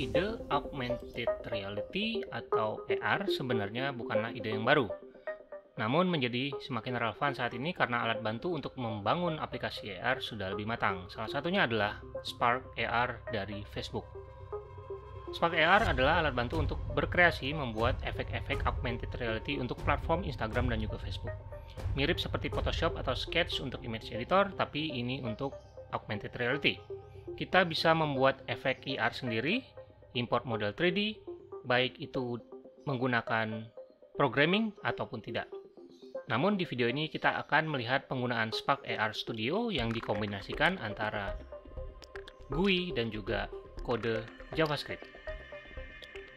ide augmented reality atau AR sebenarnya bukanlah ide yang baru. Namun menjadi semakin relevan saat ini karena alat bantu untuk membangun aplikasi AR sudah lebih matang. Salah satunya adalah Spark AR dari Facebook. Spark AR adalah alat bantu untuk berkreasi membuat efek-efek augmented reality untuk platform Instagram dan juga Facebook. Mirip seperti Photoshop atau Sketch untuk image editor, tapi ini untuk augmented reality. Kita bisa membuat efek IR sendiri import model 3D, baik itu menggunakan programming ataupun tidak. Namun di video ini kita akan melihat penggunaan Spark AR Studio yang dikombinasikan antara GUI dan juga kode JavaScript.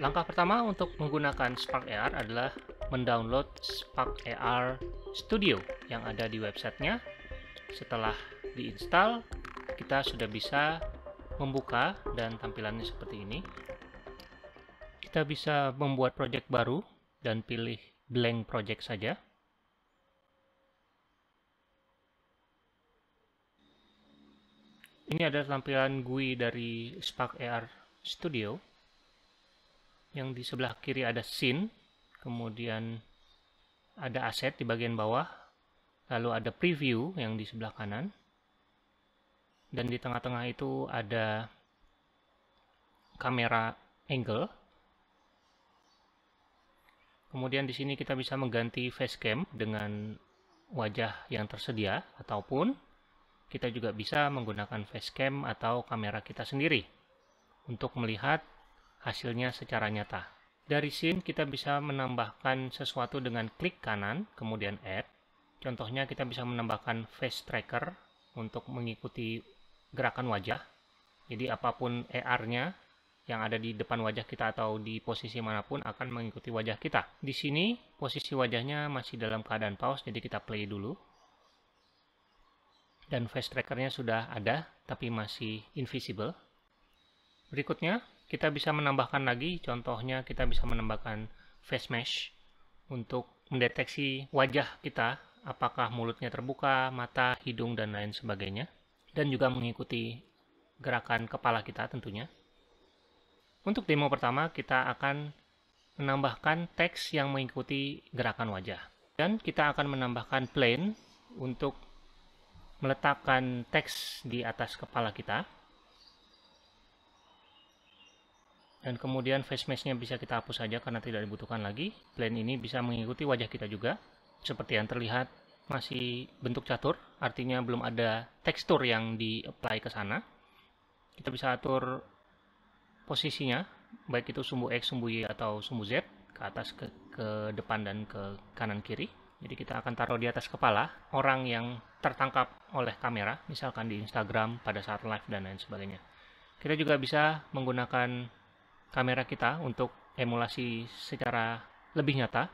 Langkah pertama untuk menggunakan Spark AR adalah mendownload Spark AR Studio yang ada di websitenya. Setelah diinstal, kita sudah bisa membuka dan tampilannya seperti ini. Kita bisa membuat project baru dan pilih blank project saja. Ini ada tampilan GUI dari Spark AR Studio. Yang di sebelah kiri ada scene, kemudian ada aset di bagian bawah, lalu ada preview yang di sebelah kanan, dan di tengah-tengah itu ada kamera angle. Kemudian di sini kita bisa mengganti facecam dengan wajah yang tersedia ataupun kita juga bisa menggunakan facecam atau kamera kita sendiri untuk melihat hasilnya secara nyata. Dari sini kita bisa menambahkan sesuatu dengan klik kanan kemudian add. Contohnya kita bisa menambahkan face tracker untuk mengikuti gerakan wajah. Jadi apapun ar nya yang ada di depan wajah kita atau di posisi manapun akan mengikuti wajah kita. Di sini posisi wajahnya masih dalam keadaan pause, jadi kita play dulu. Dan face trackernya sudah ada, tapi masih invisible. Berikutnya, kita bisa menambahkan lagi, contohnya kita bisa menambahkan face mesh untuk mendeteksi wajah kita, apakah mulutnya terbuka, mata, hidung, dan lain sebagainya dan juga mengikuti gerakan kepala kita tentunya. Untuk demo pertama, kita akan menambahkan teks yang mengikuti gerakan wajah. Dan kita akan menambahkan plane untuk meletakkan teks di atas kepala kita. Dan kemudian face mask-nya bisa kita hapus saja karena tidak dibutuhkan lagi. Plane ini bisa mengikuti wajah kita juga, seperti yang terlihat masih bentuk catur, artinya belum ada tekstur yang di-apply ke sana. Kita bisa atur posisinya, baik itu sumbu X, sumbu Y, atau sumbu Z, ke atas, ke, ke depan, dan ke kanan-kiri. Jadi kita akan taruh di atas kepala orang yang tertangkap oleh kamera, misalkan di Instagram pada saat live dan lain sebagainya. Kita juga bisa menggunakan kamera kita untuk emulasi secara lebih nyata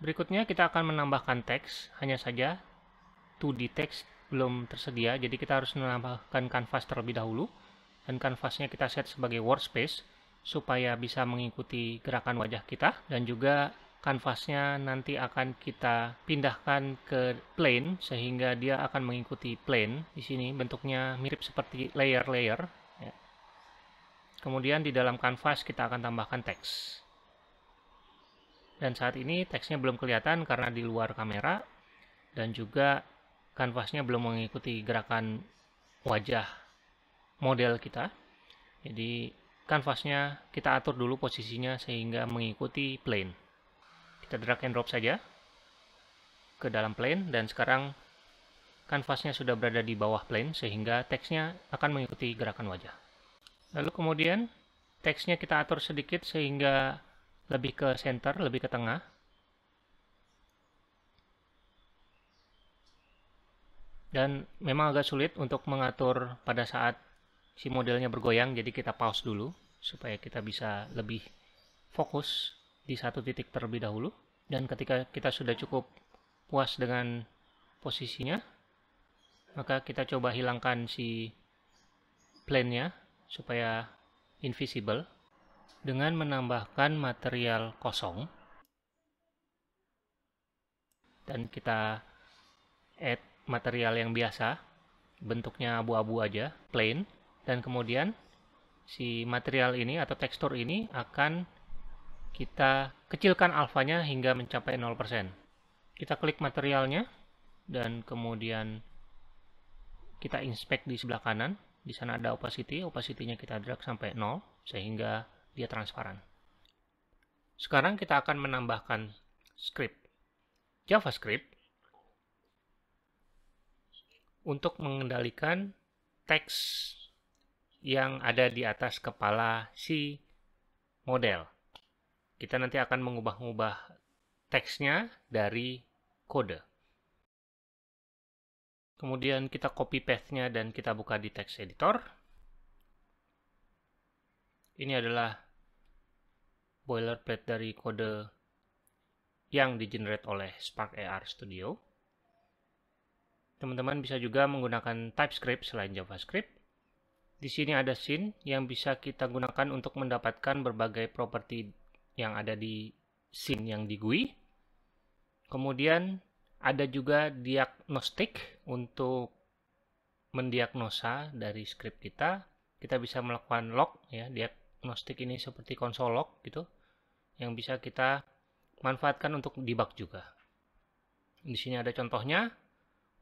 Berikutnya kita akan menambahkan teks, hanya saja 2D text belum tersedia, jadi kita harus menambahkan kanvas terlebih dahulu. Dan kanvasnya kita set sebagai workspace, supaya bisa mengikuti gerakan wajah kita. Dan juga kanvasnya nanti akan kita pindahkan ke plane, sehingga dia akan mengikuti plane. Di sini bentuknya mirip seperti layer-layer. Ya. Kemudian di dalam kanvas kita akan tambahkan teks dan saat ini teksnya belum kelihatan karena di luar kamera dan juga kanvasnya belum mengikuti gerakan wajah model kita jadi kanvasnya kita atur dulu posisinya sehingga mengikuti plane kita drag and drop saja ke dalam plane dan sekarang kanvasnya sudah berada di bawah plane sehingga teksnya akan mengikuti gerakan wajah lalu kemudian teksnya kita atur sedikit sehingga lebih ke center, lebih ke tengah. Dan memang agak sulit untuk mengatur pada saat si modelnya bergoyang, jadi kita pause dulu supaya kita bisa lebih fokus di satu titik terlebih dahulu. Dan ketika kita sudah cukup puas dengan posisinya, maka kita coba hilangkan si plane-nya supaya invisible dengan menambahkan material kosong dan kita add material yang biasa bentuknya abu-abu aja, plain dan kemudian si material ini atau tekstur ini akan kita kecilkan alfanya hingga mencapai 0%. Kita klik materialnya dan kemudian kita inspect di sebelah kanan. Di sana ada opacity, opacity-nya kita drag sampai 0 sehingga dia transparan. Sekarang kita akan menambahkan script JavaScript untuk mengendalikan teks yang ada di atas kepala si model. Kita nanti akan mengubah-ubah teksnya dari kode. Kemudian kita copy paste-nya dan kita buka di text editor. Ini adalah boilerplate dari kode yang di generate oleh Spark AR Studio. Teman-teman bisa juga menggunakan TypeScript selain JavaScript. Di sini ada scene yang bisa kita gunakan untuk mendapatkan berbagai properti yang ada di scene yang di GUI. Kemudian ada juga diagnostik untuk mendiagnosa dari script kita. Kita bisa melakukan log ya, diagnostik ini seperti konsol log gitu yang bisa kita manfaatkan untuk debug juga. Di sini ada contohnya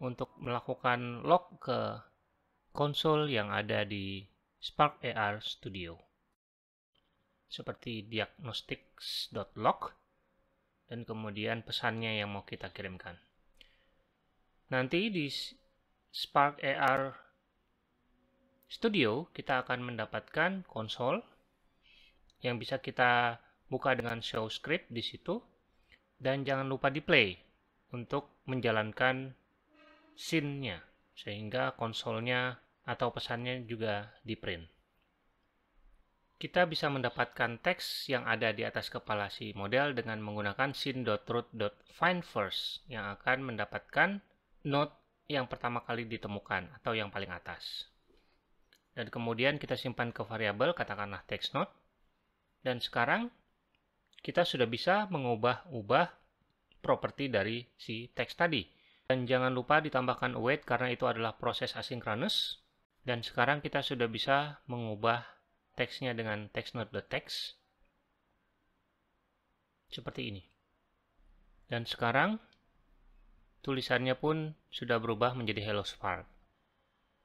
untuk melakukan log ke konsol yang ada di Spark AR Studio. Seperti diagnostics.log dan kemudian pesannya yang mau kita kirimkan. Nanti di Spark AR Studio kita akan mendapatkan konsol yang bisa kita buka dengan show script di situ, dan jangan lupa di play untuk menjalankan scene-nya, sehingga konsolnya atau pesannya juga di print. Kita bisa mendapatkan teks yang ada di atas kepala si model dengan menggunakan scene.root.findFirst yang akan mendapatkan node yang pertama kali ditemukan atau yang paling atas. Dan kemudian kita simpan ke variabel katakanlah text node. Dan sekarang kita sudah bisa mengubah-ubah properti dari si teks tadi. Dan jangan lupa ditambahkan await karena itu adalah proses asinkronus. Dan sekarang kita sudah bisa mengubah teksnya dengan text not the text. Seperti ini. Dan sekarang tulisannya pun sudah berubah menjadi Hello Spark.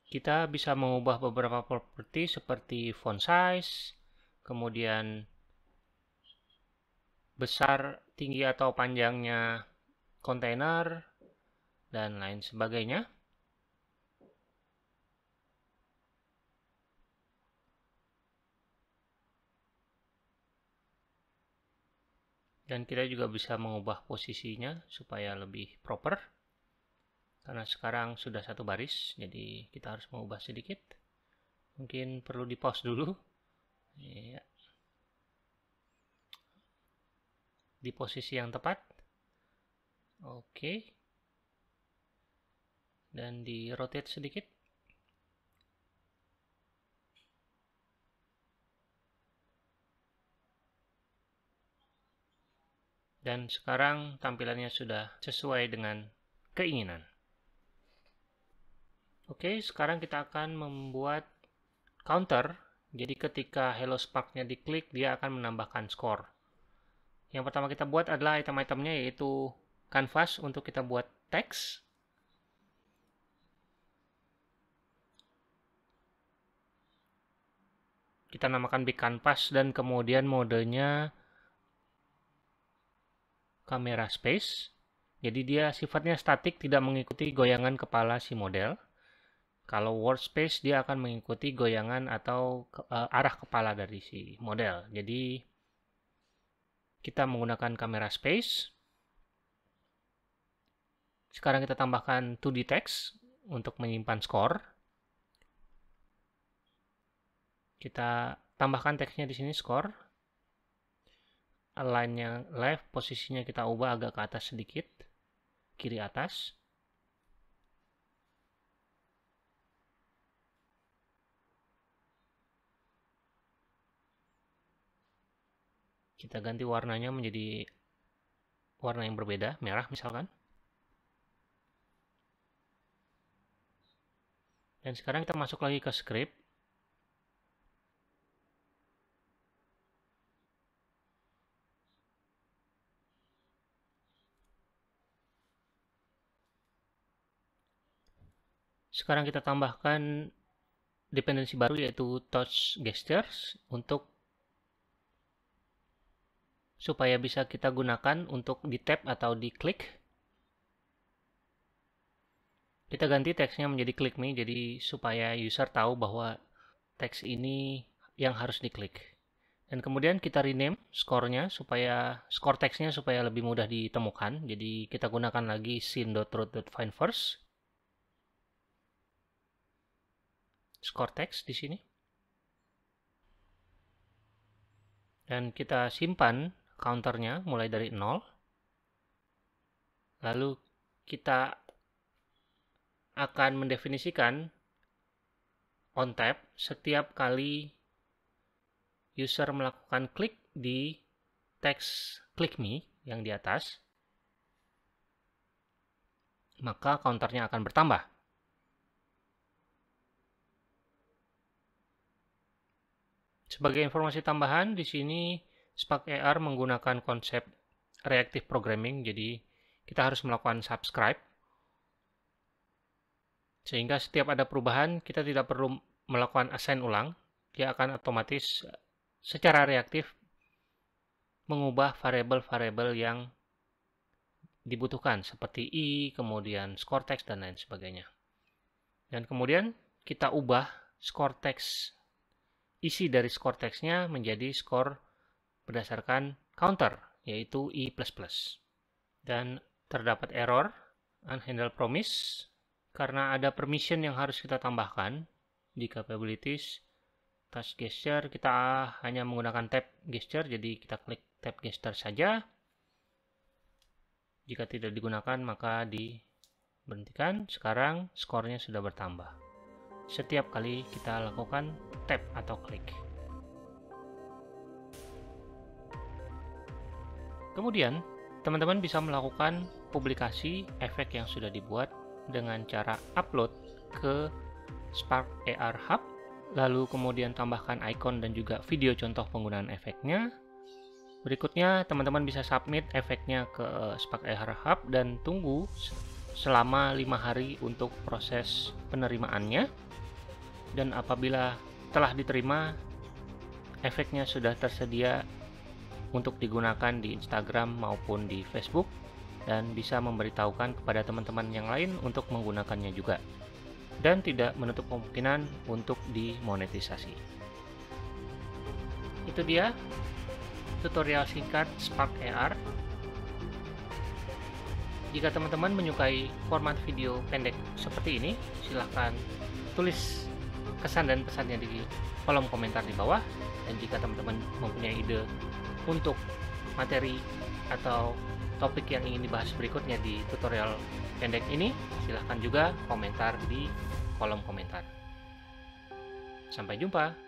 Kita bisa mengubah beberapa properti seperti font size, kemudian besar, tinggi atau panjangnya kontainer, dan lain sebagainya. Dan kita juga bisa mengubah posisinya supaya lebih proper. Karena sekarang sudah satu baris, jadi kita harus mengubah sedikit. Mungkin perlu di pause dulu. Ya. di posisi yang tepat. Oke. Dan di rotate sedikit. Dan sekarang tampilannya sudah sesuai dengan keinginan. Oke, sekarang kita akan membuat counter. Jadi ketika Hello Spark-nya diklik, dia akan menambahkan skor. Yang pertama kita buat adalah item-itemnya yaitu kanvas untuk kita buat teks. Kita namakan big canvas dan kemudian modenya kamera space. Jadi dia sifatnya statik tidak mengikuti goyangan kepala si model. Kalau workspace dia akan mengikuti goyangan atau uh, arah kepala dari si model. Jadi kita menggunakan kamera space. Sekarang kita tambahkan 2D text untuk menyimpan skor. Kita tambahkan teksnya di sini skor. align yang left, posisinya kita ubah agak ke atas sedikit, kiri atas. Kita ganti warnanya menjadi warna yang berbeda, merah misalkan. Dan sekarang kita masuk lagi ke script. Sekarang kita tambahkan dependensi baru yaitu touch gestures untuk supaya bisa kita gunakan untuk di tap atau di klik. Kita ganti teksnya menjadi klik me jadi supaya user tahu bahwa teks ini yang harus diklik. Dan kemudian kita rename skornya supaya skor teksnya supaya lebih mudah ditemukan. Jadi kita gunakan lagi scene.root.find first. Skor teks di sini. Dan kita simpan counternya mulai dari 0 lalu kita akan mendefinisikan on tap setiap kali user melakukan klik di teks click me yang di atas maka counternya akan bertambah sebagai informasi tambahan di sini Spark AR menggunakan konsep reactive programming, jadi kita harus melakukan subscribe. Sehingga setiap ada perubahan, kita tidak perlu melakukan assign ulang, dia akan otomatis secara reaktif mengubah variable-variable yang dibutuhkan seperti i, kemudian score text dan lain sebagainya. Dan kemudian kita ubah score text isi dari score textnya menjadi score berdasarkan counter, yaitu i++. E++. Dan terdapat error, unhandled promise, karena ada permission yang harus kita tambahkan di capabilities, touch gesture, kita hanya menggunakan tab gesture, jadi kita klik tab gesture saja. Jika tidak digunakan, maka diberhentikan. Sekarang skornya sudah bertambah. Setiap kali kita lakukan tap atau klik. Kemudian, teman-teman bisa melakukan publikasi efek yang sudah dibuat dengan cara upload ke Spark AR Hub, lalu kemudian tambahkan icon dan juga video contoh penggunaan efeknya. Berikutnya, teman-teman bisa submit efeknya ke eh, Spark AR Hub dan tunggu selama lima hari untuk proses penerimaannya. Dan apabila telah diterima, efeknya sudah tersedia untuk digunakan di Instagram maupun di Facebook dan bisa memberitahukan kepada teman-teman yang lain untuk menggunakannya juga dan tidak menutup kemungkinan untuk dimonetisasi. Itu dia tutorial singkat Spark AR. Jika teman-teman menyukai format video pendek seperti ini, silahkan tulis kesan dan pesannya di kolom komentar di bawah. Dan jika teman-teman mempunyai ide untuk materi atau topik yang ingin dibahas berikutnya di tutorial pendek ini, silahkan juga komentar di kolom komentar. Sampai jumpa.